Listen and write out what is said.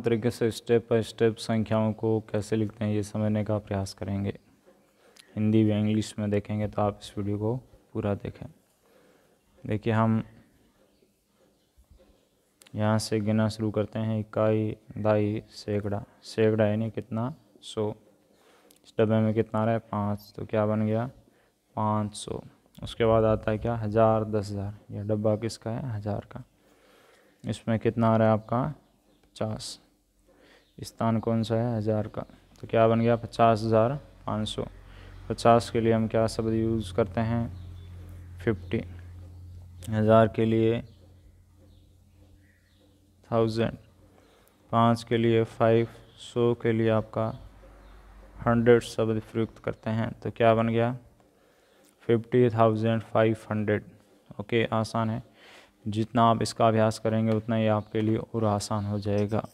तरीके से step by step संख्याओं को कैसे लिखते हैं ये समझने का प्रयास करेंगे हिंदी या इंग्लिश में देखेंगे तो आप इस वीडियो को पूरा देखें देखिए हम यहाँ से गिना शुरू करते हैं इकाई दाई सैकड़ा सैकड़ा यानी कितना सौ इस डब्बे में कितना रहा है पाँच तो क्या बन गया पाँच सौ उसके बाद आता है क्या हज़ार दस हज़ार यह डब्बा किसका है हज़ार का इसमें कितना आ रहा है आपका पचास स्थान कौन सा है हज़ार का तो क्या बन गया पचास हज़ार पाँच सौ पचास के लिए हम क्या शब्द यूज़ करते हैं फिफ्टी हज़ार के लिए थाउजेंड पाँच के लिए फाइव सौ के लिए आपका हंड्रेड शब्द प्रयुक्त करते हैं तो क्या बन गया fifty thousand five hundred okay आसान है जितना आप इसका अभ्यास करेंगे उतना ही आपके लिए और आसान हो जाएगा